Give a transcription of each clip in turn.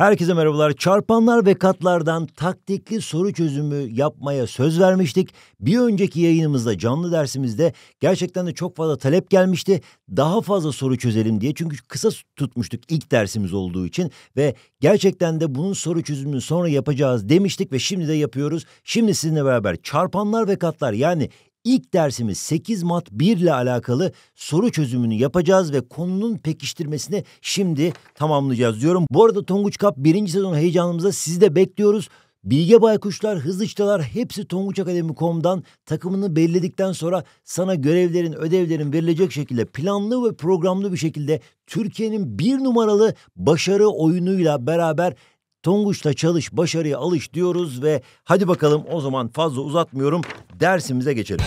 Herkese merhabalar. Çarpanlar ve katlardan taktikli soru çözümü yapmaya söz vermiştik. Bir önceki yayınımızda canlı dersimizde gerçekten de çok fazla talep gelmişti. Daha fazla soru çözelim diye. Çünkü kısa tutmuştuk ilk dersimiz olduğu için ve gerçekten de bunun soru çözümünü sonra yapacağız demiştik ve şimdi de yapıyoruz. Şimdi sizinle beraber çarpanlar ve katlar yani İlk dersimiz 8 mat 1 ile alakalı soru çözümünü yapacağız ve konunun pekiştirmesini şimdi tamamlayacağız diyorum. Bu arada Tonguç Kap 1. sezon heyecanımıza sizi de bekliyoruz. Bilge Baykuşlar, Hızlıçtalar hepsi tonguçakademi.com'dan takımını belirledikten sonra sana görevlerin, ödevlerin verilecek şekilde planlı ve programlı bir şekilde Türkiye'nin bir numaralı başarı oyunuyla beraber Tonguç'ta çalış, başarıya alış diyoruz ve hadi bakalım o zaman fazla uzatmıyorum dersimize geçelim.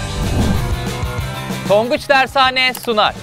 Tonguç Dershane sunar.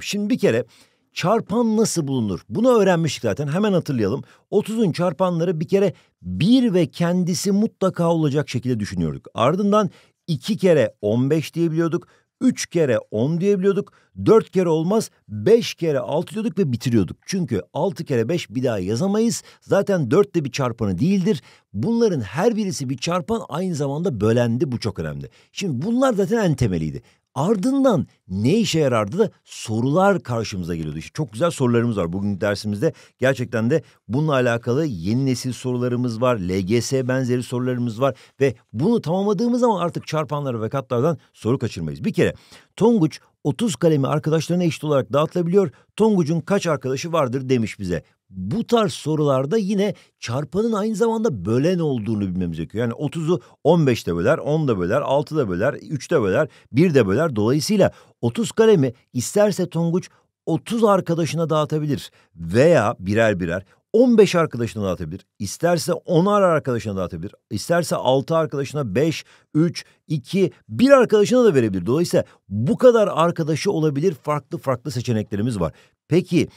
Şimdi bir kere çarpan nasıl bulunur? Bunu öğrenmiştik zaten hemen hatırlayalım. 30'un çarpanları bir kere bir ve kendisi mutlaka olacak şekilde düşünüyorduk. Ardından iki kere 15 diyebiliyorduk. 3 kere 10 diyebiliyorduk. 4 kere olmaz 5 kere 6 diyorduk ve bitiriyorduk. Çünkü 6 kere 5 bir daha yazamayız. Zaten 4 de bir çarpanı değildir. Bunların her birisi bir çarpan aynı zamanda bölendi. Bu çok önemli. Şimdi bunlar zaten en temeliydi. Ardından ne işe yarardı da sorular karşımıza geliyordu. İşte çok güzel sorularımız var bugün dersimizde. Gerçekten de bununla alakalı yeni nesil sorularımız var. LGS benzeri sorularımız var. Ve bunu tamamladığımız zaman artık çarpanlara ve katlardan soru kaçırmayız. Bir kere Tonguç 30 kalemi arkadaşlarına eşit olarak dağıtılabiliyor. Tonguç'un kaç arkadaşı vardır demiş bize. Bu tarz sorularda yine çarpanın aynı zamanda bölen olduğunu bilmemiz gerekiyor. Yani 30'u 15'te böler, 10'da böler, 6'da böler, 3'te böler, 1'de böler. Dolayısıyla 30 kalemi isterse Tonguç 30 arkadaşına dağıtabilir veya birer birer 15 arkadaşına dağıtabilir. İsterse 10'ar arkadaşına dağıtabilir. İsterse 6 arkadaşına 5, 3, 2, 1 arkadaşına da verebilir. Dolayısıyla bu kadar arkadaşı olabilir farklı farklı seçeneklerimiz var. Peki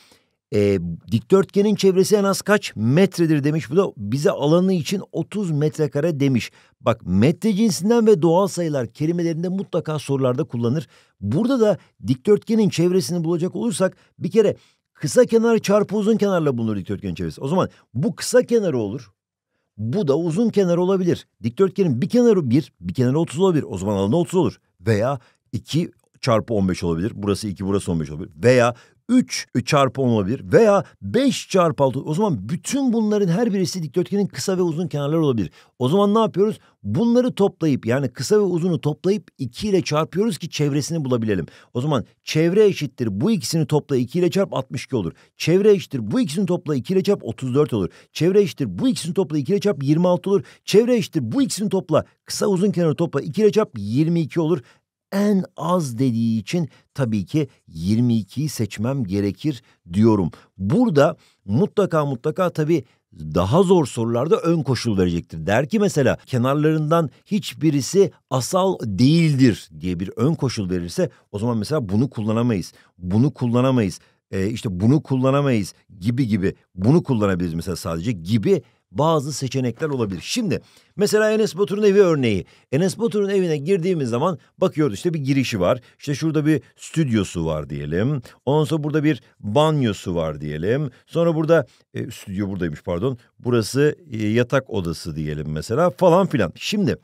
e, dikdörtgenin çevresi en az kaç metredir demiş. Bu da bize alanı için 30 metrekare demiş. Bak metre cinsinden ve doğal sayılar kelimelerinde mutlaka sorularda kullanır. Burada da dikdörtgenin çevresini bulacak olursak bir kere Kısa kenar çarpı uzun kenarla bulunur dikdörtgen çevresi. O zaman bu kısa kenarı olur. Bu da uzun kenar olabilir. Dikdörtgenin bir kenarı 1, bir kenarı 30 olabilir. O zaman alanı 30 olur. Veya 2 çarpı 15 olabilir. Burası 2, burası 15 olabilir. Veya 3 çarpı 10 olabilir veya 5 çarpı 6 o zaman bütün bunların her birisi dikdörtgenin kısa ve uzun kenarları olabilir. O zaman ne yapıyoruz? Bunları toplayıp yani kısa ve uzunu toplayıp 2 ile çarpıyoruz ki çevresini bulabilelim. O zaman çevre eşittir bu ikisini topla 2 ile çarp 62 olur. Çevre eşittir bu ikisini topla 2 ile çarp 34 olur. Çevre eşittir bu ikisini topla 2 ile çarp 26 olur. Çevre eşittir bu ikisini topla kısa uzun kenarı topla 2 ile çarp 22 olur en az dediği için tabii ki 22'yi seçmem gerekir diyorum. Burada mutlaka mutlaka tabii daha zor sorularda ön koşul verecektir. Der ki mesela kenarlarından hiçbirisi asal değildir diye bir ön koşul verirse o zaman mesela bunu kullanamayız. Bunu kullanamayız. E, işte bunu kullanamayız gibi gibi bunu kullanabiliriz mesela sadece gibi bazı seçenekler olabilir. Şimdi mesela Enes Batur'un evi örneği. Enes Batur'un evine girdiğimiz zaman bakıyoruz işte bir girişi var. İşte şurada bir stüdyosu var diyelim. Ondan sonra burada bir banyosu var diyelim. Sonra burada e, stüdyo buradaymış pardon. Burası e, yatak odası diyelim mesela falan filan. Şimdi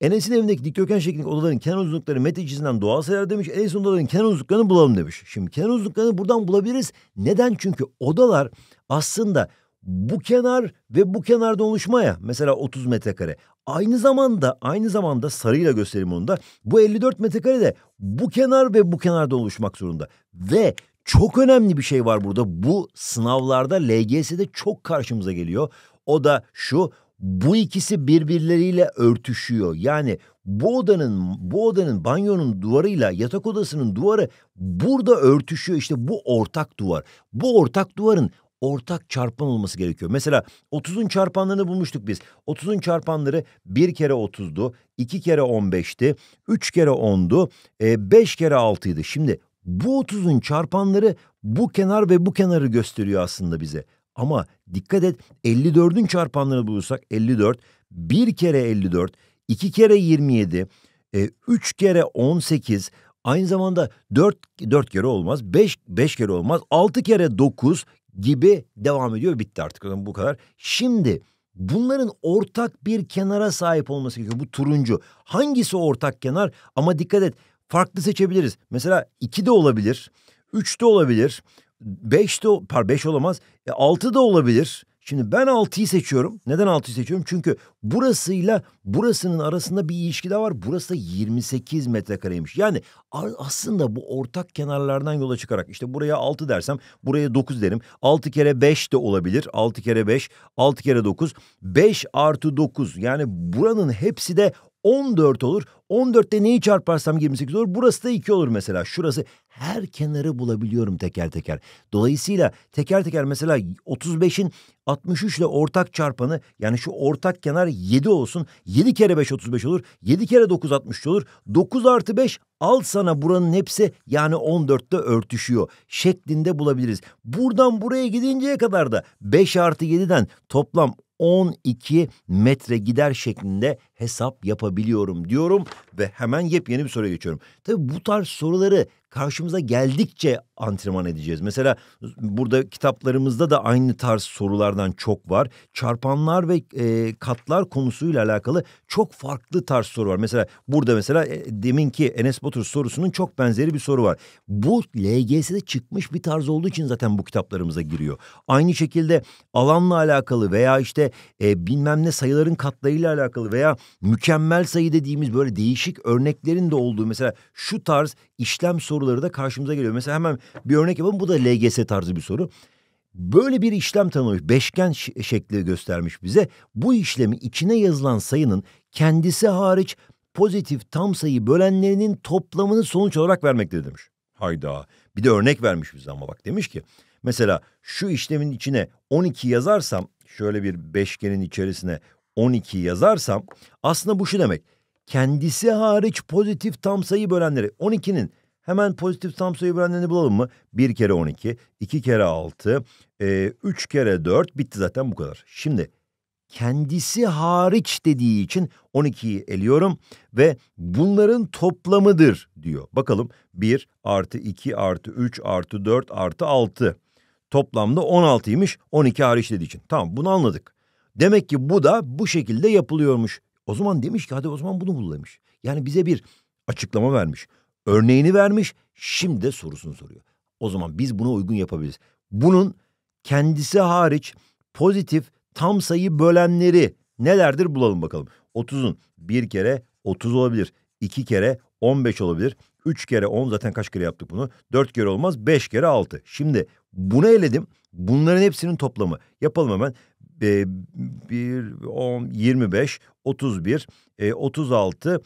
Enes'in evindeki dikdörtgen şeklindeki odaların kenar uzunlukları metre çizginden doğal sayılar demiş. Enes'in odaların kenar uzunluklarını bulalım demiş. Şimdi kenar uzunluklarını buradan bulabiliriz. Neden? Çünkü odalar aslında bu kenar ve bu kenarda oluşmaya mesela 30 metrekare. Aynı zamanda aynı zamanda sarıyla göstereyim onu da bu 54 metrekare de bu kenar ve bu kenarda oluşmak zorunda. Ve çok önemli bir şey var burada. Bu sınavlarda LGS'de çok karşımıza geliyor. O da şu bu ikisi birbirleriyle örtüşüyor. Yani bu odanın bu odanın banyonun duvarıyla yatak odasının duvarı burada örtüşüyor. İşte bu ortak duvar. Bu ortak duvarın ortak çarpan olması gerekiyor. Mesela 30'un çarpanlarını bulmuştuk biz. 30'un çarpanları 1 kere 30'du, 2 kere 15'ti, 3 kere 10'du, 5 e, kere 6'ydı. Şimdi bu 30'un çarpanları bu kenar ve bu kenarı gösteriyor aslında bize. Ama dikkat et 54'ün çarpanlarını bulursak 54, 1 kere 54, 2 kere 27, 3 e, kere 18, aynı zamanda 4 4 kere olmaz, 5 5 kere olmaz, 6 kere 9 gibi devam ediyor. Bitti artık bu kadar. Şimdi bunların ortak bir kenara sahip olması gerekiyor. Bu turuncu. Hangisi ortak kenar? Ama dikkat et farklı seçebiliriz. Mesela iki de olabilir. üç de olabilir. beş de, par beş olamaz. E, altı da olabilir. Şimdi ben 6'yı seçiyorum. Neden 6'yı seçiyorum? Çünkü burasıyla burasının arasında bir ilişki de var. Burası da 28 metrekareymiş. Yani aslında bu ortak kenarlardan yola çıkarak işte buraya 6 dersem buraya 9 derim. 6 kere 5 de olabilir. 6 kere 5, 6 kere 9. 5 artı 9 yani buranın hepsi de 14 olur. 14'te neyi çarparsam 28 olur. Burası da 2 olur mesela. Şurası her kenarı bulabiliyorum teker teker. Dolayısıyla teker teker mesela 35'in 63 ile ortak çarpanı yani şu ortak kenar 7 olsun. 7 kere 5 35 olur. 7 kere 9 60 olur. 9 artı 5 al sana buranın hepsi yani 14'te örtüşüyor şeklinde bulabiliriz. Buradan buraya gidinceye kadar da 5 artı 7'den toplam 12 metre gider şeklinde hesap yapabiliyorum diyorum ve hemen yepyeni bir soruya geçiyorum. Tabii bu tarz soruları karşımıza geldikçe antrenman edeceğiz. Mesela burada kitaplarımızda da aynı tarz sorulardan çok var. Çarpanlar ve e, katlar konusuyla alakalı çok farklı tarz soru var. Mesela burada mesela e, deminki Enes Batur sorusunun çok benzeri bir soru var. Bu LGS'de çıkmış bir tarz olduğu için zaten bu kitaplarımıza giriyor. Aynı şekilde alanla alakalı veya işte e, bilmem ne sayıların katlarıyla alakalı veya mükemmel sayı dediğimiz böyle değişik örneklerin de olduğu mesela şu tarz işlem soruları da karşımıza geliyor. Mesela hemen bir örnek yapalım. Bu da LGS tarzı bir soru. Böyle bir işlem tanımış, beşgen şekli göstermiş bize. Bu işlemi içine yazılan sayının kendisi hariç pozitif tam sayı bölenlerinin toplamını sonuç olarak vermektedir demiş. Hayda. Bir de örnek vermiş bize ama bak demiş ki mesela şu işlemin içine 12 yazarsam şöyle bir beşgenin içerisine 12 yazarsam aslında bu şu demek. Kendisi hariç pozitif tam sayı bölenleri 12'nin Hemen pozitif tam sayı bilenlerini bulalım mı? 1 kere 12, 2 kere 6, e, 3 kere 4 bitti zaten bu kadar. Şimdi kendisi hariç dediği için 12'yi eliyorum ve bunların toplamıdır diyor. Bakalım 1 artı 2 artı 3 artı 4 artı 6 toplamda 16'ymış 12 hariç dediği için. Tamam bunu anladık. Demek ki bu da bu şekilde yapılıyormuş. O zaman demiş ki hadi o zaman bunu bul demiş. Yani bize bir açıklama vermiş örneğini vermiş, şimdi de sorusunu soruyor. O zaman biz buna uygun yapabiliriz. Bunun kendisi hariç pozitif tam sayı bölenleri nelerdir bulalım bakalım. 30'un bir kere 30 olabilir. 2 kere 15 olabilir. 3 kere 10 zaten kaç kere yaptık bunu? 4 kere olmaz 5 kere 6. Şimdi bunu eledim. Bunların hepsinin toplamı. Yapalım hemen. E, 1, 10, 25, 31, 36,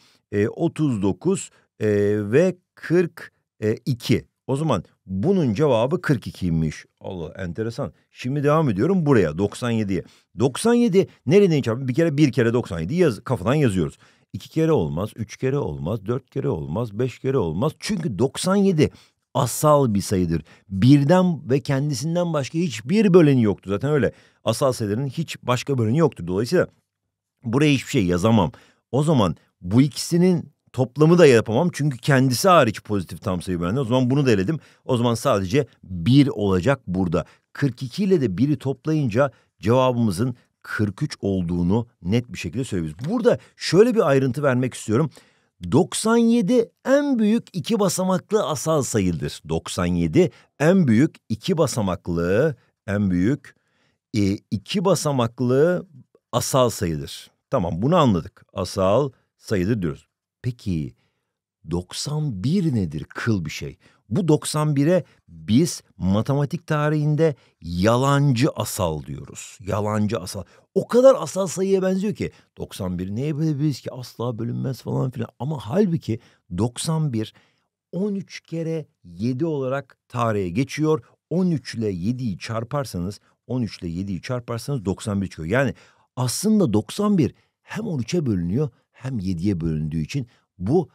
39, e, ve 42. O zaman bunun cevabı 42'ymiş. Allah enteresan. Şimdi devam ediyorum buraya 97'ye. 97 nereden çarpın? Bir kere bir kere 97 yaz, kafadan yazıyoruz. İki kere olmaz, üç kere olmaz, dört kere olmaz, beş kere olmaz. Çünkü 97 asal bir sayıdır. Birden ve kendisinden başka hiçbir böleni yoktur. Zaten öyle. Asal sayıların hiç başka böleni yoktur. Dolayısıyla buraya hiçbir şey yazamam. O zaman bu ikisinin toplamı da yapamam. Çünkü kendisi hariç pozitif tam sayı bende. O zaman bunu da eledim. O zaman sadece bir olacak burada. 42 ile de 1'i toplayınca cevabımızın 43 olduğunu net bir şekilde söyleyebiliriz. Burada şöyle bir ayrıntı vermek istiyorum. 97 en büyük iki basamaklı asal sayıdır. 97 en büyük iki basamaklı en büyük e, iki basamaklı asal sayıdır. Tamam bunu anladık. Asal sayıdır diyoruz. Peki 91 nedir kıl bir şey? Bu 91'e biz matematik tarihinde yalancı asal diyoruz. Yalancı asal. O kadar asal sayıya benziyor ki 91 neye bölebiliriz ki asla bölünmez falan filan. Ama halbuki 91 13 kere 7 olarak tarihe geçiyor. 13 ile 7'yi çarparsanız 13 ile 7'yi çarparsanız 91 çıkıyor. Yani aslında 91 hem 13'e bölünüyor hem yediye bölündüğü için bu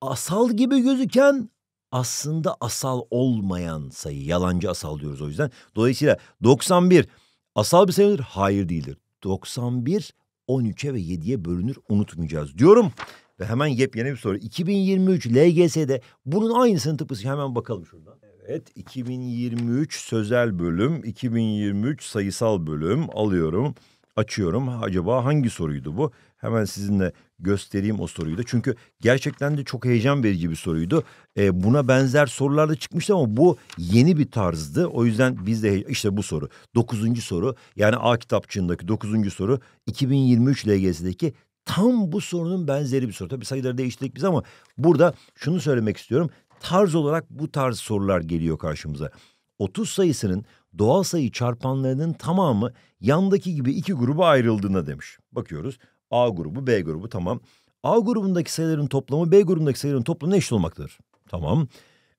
asal gibi gözüken aslında asal olmayan sayı. Yalancı asal diyoruz o yüzden. Dolayısıyla 91 asal bir sayıdır, Hayır değildir. 91 13'e ve 7'ye bölünür unutmayacağız diyorum. Ve hemen yepyeni bir soru. 2023 LGS'de bunun aynısının tıpkısı hemen bakalım şuradan. Evet 2023 sözel bölüm, 2023 sayısal bölüm alıyorum, açıyorum. Acaba hangi soruydu bu? hemen sizinle göstereyim o soruyu da. Çünkü gerçekten de çok heyecan verici bir soruydu. E, buna benzer sorular da çıkmıştı ama bu yeni bir tarzdı. O yüzden biz de işte bu soru. Dokuzuncu soru yani A kitapçığındaki dokuzuncu soru 2023 LGS'deki tam bu sorunun benzeri bir soru. Tabii sayıları değiştirdik biz ama burada şunu söylemek istiyorum. Tarz olarak bu tarz sorular geliyor karşımıza. 30 sayısının doğal sayı çarpanlarının tamamı yandaki gibi iki gruba ayrıldığına demiş. Bakıyoruz A grubu, B grubu tamam. A grubundaki sayıların toplamı B grubundaki sayıların toplamına eşit olmaktadır. Tamam.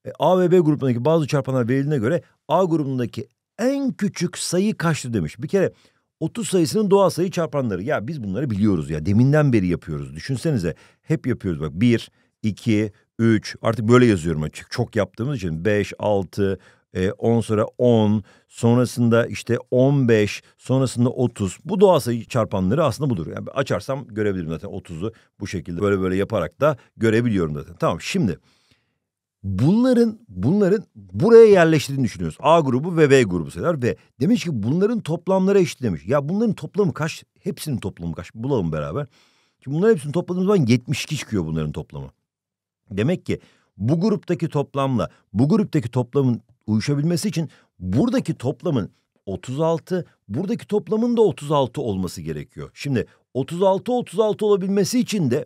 E, A ve B grubundaki bazı çarpanlar verildiğine göre A grubundaki en küçük sayı kaçtı demiş. Bir kere 30 sayısının doğal sayı çarpanları. Ya biz bunları biliyoruz ya. Deminden beri yapıyoruz. Düşünsenize hep yapıyoruz bak. 1, 2, 3 artık böyle yazıyorum açık. Çok yaptığımız için 5, 6, 10 ee, sonra 10 sonrasında işte 15 sonrasında 30 bu doğa sayı çarpanları aslında budur. Yani açarsam görebilirim zaten 30'u bu şekilde böyle böyle yaparak da görebiliyorum zaten. Tamam şimdi bunların bunların buraya yerleştirdiğini düşünüyoruz. A grubu ve B grubu sayılar ve demiş ki bunların toplamları eşit demiş. Ya bunların toplamı kaç? Hepsinin toplamı kaç? Bulalım beraber. Şimdi bunların hepsini topladığımız zaman 72 çıkıyor bunların toplamı. Demek ki bu gruptaki toplamla bu gruptaki toplamın uyuşabilmesi için buradaki toplamın 36, buradaki toplamın da 36 olması gerekiyor. Şimdi 36 36 olabilmesi için de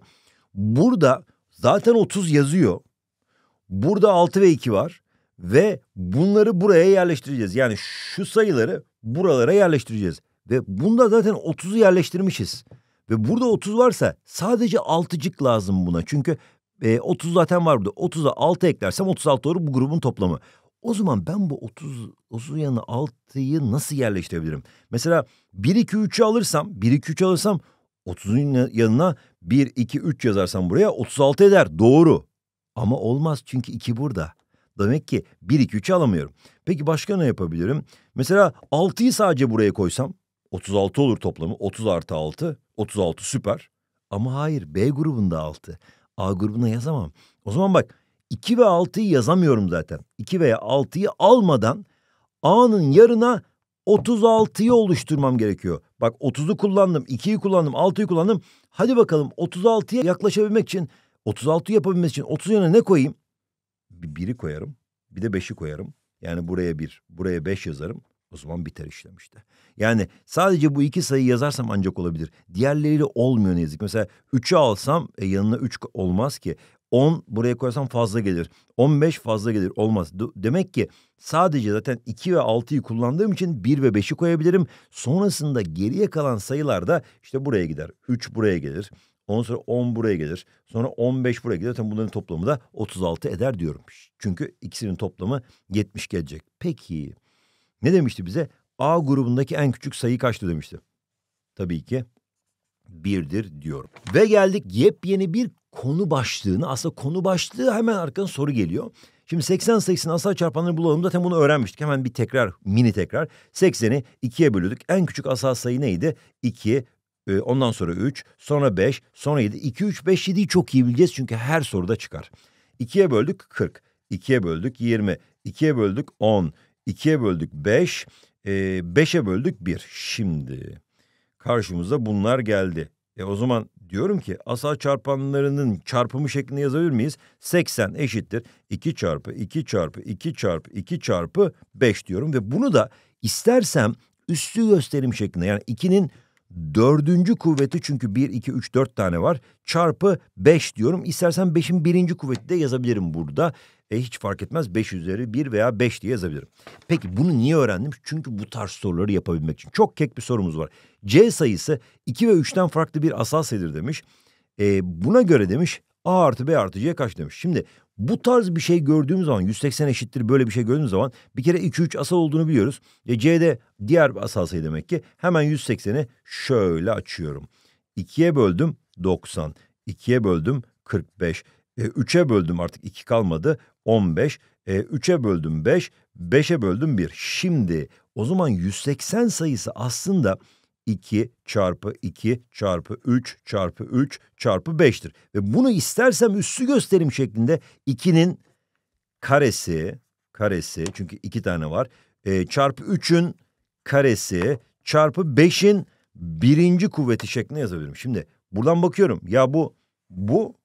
burada zaten 30 yazıyor. Burada 6 ve 2 var ve bunları buraya yerleştireceğiz. Yani şu sayıları buralara yerleştireceğiz. Ve bunda zaten 30'u yerleştirmişiz. Ve burada 30 varsa sadece altıcık lazım buna. Çünkü e, 30 zaten var burada. 30'a 6 eklersem 36 doğru bu grubun toplamı. O zaman ben bu 30 30'un yanına 6'yı nasıl yerleştirebilirim? Mesela 1 2 3'ü alırsam 1 2 3 alırsam 30'un yanına 1 2 3 yazarsam buraya 36 eder. Doğru. Ama olmaz çünkü 2 burada. Demek ki 1 2 3 alamıyorum. Peki başka ne yapabilirim? Mesela 6'yı sadece buraya koysam 36 olur toplamı. 30 artı 6. 36 süper. Ama hayır B grubunda 6. A grubuna yazamam. O zaman bak 2 ve 6'yı yazamıyorum zaten. 2 veya 6'yı almadan A'nın yarına 36'yı oluşturmam gerekiyor. Bak 30'u kullandım, 2'yi kullandım, 6'yı kullandım. Hadi bakalım 36'ya yaklaşabilmek için, 36 yapabilmek için 30 yana ne koyayım? Bir, biri koyarım, bir de 5'i koyarım. Yani buraya 1, buraya 5 yazarım. O zaman biter işlem işte. Yani sadece bu iki sayı yazarsam ancak olabilir. Diğerleriyle olmuyor ne yazık. Mesela üçü alsam e, yanına üç olmaz ki. On buraya koyarsam fazla gelir. On beş fazla gelir. Olmaz. Demek ki sadece zaten iki ve altıyı kullandığım için bir ve beşi koyabilirim. Sonrasında geriye kalan sayılar da işte buraya gider. Üç buraya gelir. Ondan sonra 10 buraya gelir. Sonra 15 buraya gelir. Zaten bunların toplamı da 36 eder diyorum. Çünkü ikisinin toplamı 70 gelecek. Peki ne demişti bize? A grubundaki en küçük sayı kaçtı demişti. Tabii ki birdir diyorum. Ve geldik yepyeni bir konu başlığına. Aslında konu başlığı hemen arkadan soru geliyor. Şimdi 80 sayısının asal çarpanlarını bulalım. Zaten bunu öğrenmiştik. Hemen bir tekrar, mini tekrar. 80'i 2'ye bölüyorduk. En küçük asal sayı neydi? 2, e, ondan sonra 3, sonra 5, sonra 7. 2, 3, 5, 7'yi çok iyi bileceğiz çünkü her soruda çıkar. 2'ye böldük 40, 2'ye böldük 20, 2'ye böldük 10, 2'ye böldük 5, e, Beşe böldük bir. Şimdi karşımıza bunlar geldi. E o zaman diyorum ki asal çarpanlarının çarpımı şeklinde yazabilir miyiz? 80 eşittir 2 çarpı 2 çarpı 2 çarpı 2 çarpı 5 diyorum ve bunu da istersem üstü gösterim şeklinde yani 2'nin dördüncü kuvveti çünkü bir, iki, üç, dört tane var. Çarpı beş diyorum. İstersen beşin birinci kuvveti de yazabilirim burada. E hiç fark etmez beş üzeri bir veya beş diye yazabilirim. Peki bunu niye öğrendim? Çünkü bu tarz soruları yapabilmek için. Çok kek bir sorumuz var. C sayısı iki ve üçten farklı bir asal sayıdır demiş. E, buna göre demiş A artı B artı C kaç demiş. Şimdi bu tarz bir şey gördüğümüz zaman 180 eşittir böyle bir şey gördüğümüz zaman bir kere 2-3 asal olduğunu biliyoruz. E, C'de diğer asal sayı demek ki hemen 180'i şöyle açıyorum. 2'ye böldüm 90. 2'ye böldüm 45. E, 3'e böldüm artık 2 kalmadı 15. E, 3'e böldüm 5. 5'e böldüm 1. Şimdi o zaman 180 sayısı aslında 2 çarpı 2 çarpı 3 çarpı 3 çarpı 5'tir. Ve bunu istersem üssü gösterim şeklinde 2'nin karesi, karesi çünkü 2 tane var, e, çarpı 3'ün karesi çarpı 5'in birinci kuvveti şeklinde yazabilirim. Şimdi buradan bakıyorum ya bu, bu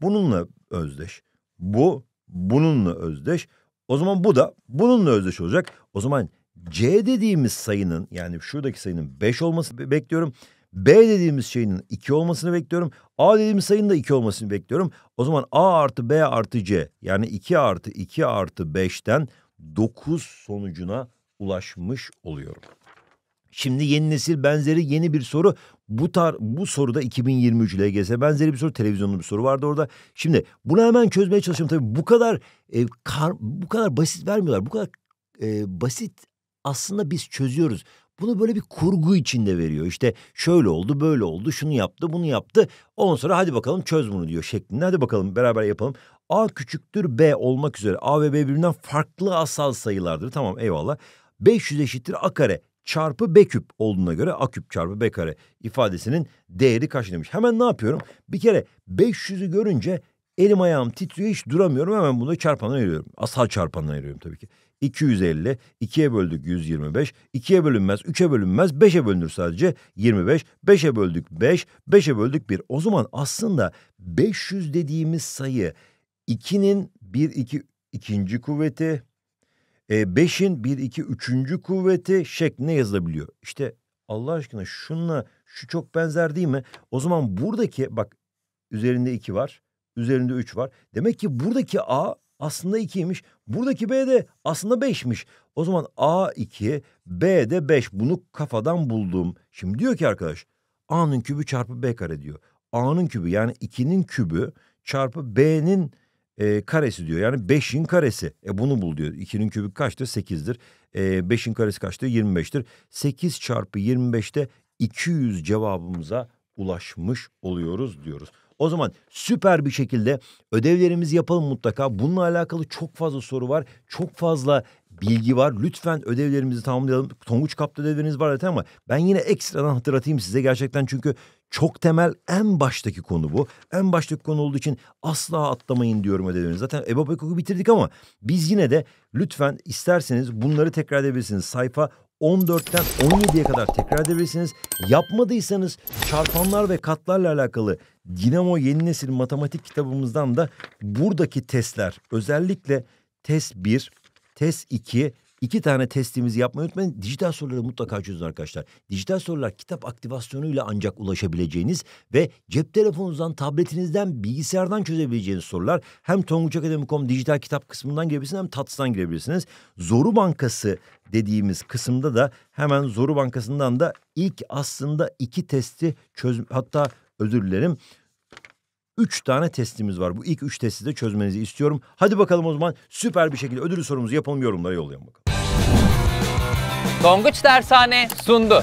bununla özdeş, bu bununla özdeş. O zaman bu da bununla özdeş olacak. O zaman C dediğimiz sayının yani şuradaki sayının 5 olmasını bekliyorum. B dediğimiz şeyin 2 olmasını bekliyorum. A dediğimiz sayının da 2 olmasını bekliyorum. O zaman A artı B artı C yani 2 artı 2 artı 5'ten 9 sonucuna ulaşmış oluyorum. Şimdi yeni nesil benzeri yeni bir soru. Bu tar bu soruda 2023 LGS benzeri bir soru, televizyonlu bir soru vardı orada. Şimdi bunu hemen çözmeye çalışıyorum. Tabii bu kadar e, kar, bu kadar basit vermiyorlar. Bu kadar e, basit aslında biz çözüyoruz. Bunu böyle bir kurgu içinde veriyor. İşte şöyle oldu, böyle oldu, şunu yaptı, bunu yaptı. Ondan sonra hadi bakalım çöz bunu diyor şeklinde. Hadi bakalım beraber yapalım. A küçüktür B olmak üzere. A ve B birbirinden farklı asal sayılardır. Tamam eyvallah. 500 eşittir A kare çarpı B küp olduğuna göre A küp çarpı B kare ifadesinin değeri kaç demiş. Hemen ne yapıyorum? Bir kere 500'ü görünce elim ayağım titriyor hiç duramıyorum. Hemen bunu çarpandan ayırıyorum. Asal çarpandan ayırıyorum tabii ki. 250, 2'ye böldük 125, 2'ye bölünmez, 3'e bölünmez, 5'e bölünür sadece 25, 5'e böldük 5, 5'e böldük 1. O zaman aslında 500 dediğimiz sayı 2'nin 1, 2, ikinci kuvveti, 5'in 1, 2, üçüncü kuvveti şeklinde yazılabiliyor. İşte Allah aşkına şunla şu çok benzer değil mi? O zaman buradaki bak üzerinde 2 var, üzerinde 3 var. Demek ki buradaki A aslında 2'ymiş. Buradaki B de aslında 5'miş. O zaman A 2, B de 5. Bunu kafadan buldum. Şimdi diyor ki arkadaş A'nın kübü çarpı B kare diyor. A'nın kübü yani 2'nin kübü çarpı B'nin e, karesi diyor. Yani 5'in karesi. E bunu bul diyor. 2'nin kübü kaçtır? 8'dir. E, 5'in karesi kaçtır? 25'tir. 8 çarpı 25'te 200 cevabımıza ulaşmış oluyoruz diyoruz. O zaman süper bir şekilde ödevlerimizi yapalım mutlaka. Bununla alakalı çok fazla soru var. Çok fazla bilgi var. Lütfen ödevlerimizi tamamlayalım. Tonguç Kap'ta ödevleriniz var zaten ama ben yine ekstradan hatırlatayım size gerçekten çünkü çok temel en baştaki konu bu. En baştaki konu olduğu için asla atlamayın diyorum ödevlerinizi. Zaten Eba Pekok'u bitirdik ama biz yine de lütfen isterseniz bunları tekrar edebilirsiniz. Sayfa 14'ten 17'ye kadar tekrar edebilirsiniz. Yapmadıysanız çarpanlar ve katlarla alakalı Dinamo Yeni Nesil Matematik kitabımızdan da buradaki testler özellikle test 1, test 2 iki tane testimizi yapmayı unutmayın. Dijital soruları mutlaka çözün arkadaşlar. Dijital sorular kitap aktivasyonuyla ancak ulaşabileceğiniz ve cep telefonunuzdan, tabletinizden, bilgisayardan çözebileceğiniz sorular. Hem tonguçakademi.com dijital kitap kısmından girebilirsiniz hem tatsdan girebilirsiniz. Zoru Bankası dediğimiz kısımda da hemen Zoru Bankası'ndan da ilk aslında iki testi çöz hatta özür dilerim. Üç tane testimiz var. Bu ilk üç testi de çözmenizi istiyorum. Hadi bakalım o zaman süper bir şekilde ödül sorumuzu yapalım yorumlara yollayalım bakalım. Tonguç Dershane sundu.